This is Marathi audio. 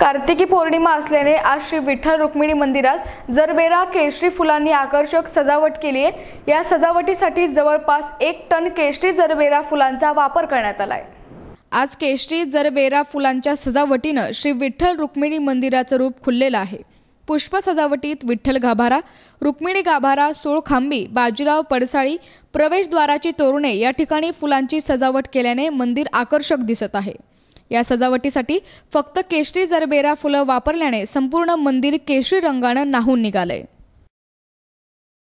कार्तिकी पौर्णिमा असल्याने आज श्री विठ्ठल रुक्मिणी मंदिरात जरबेरा केशरी फुलांनी आकर्षक सजावट केली आहे या सजावटीसाठी जवळपास एक टन केशरी जरबेरा फुलांचा वापर करण्यात आला आहे आज केशरी जरबेरा फुलांच्या सजावटीनं श्री विठ्ठल रुक्मिणी मंदिराचं रूप खुललेलं आहे पुष्प सजावटीत विठ्ठल गाभारा रुक्मिणी गाभारा सोळखांबी बाजीराव पडसाळी प्रवेशद्वाराची तोरणे या ठिकाणी फुलांची सजावट केल्याने मंदिर आकर्षक दिसत आहे या सजावटीसाठी फक्त केशरी जरबेरा फुलं वापरल्याने संपूर्ण मंदिर केशरी रंगानं नाहून निघालंय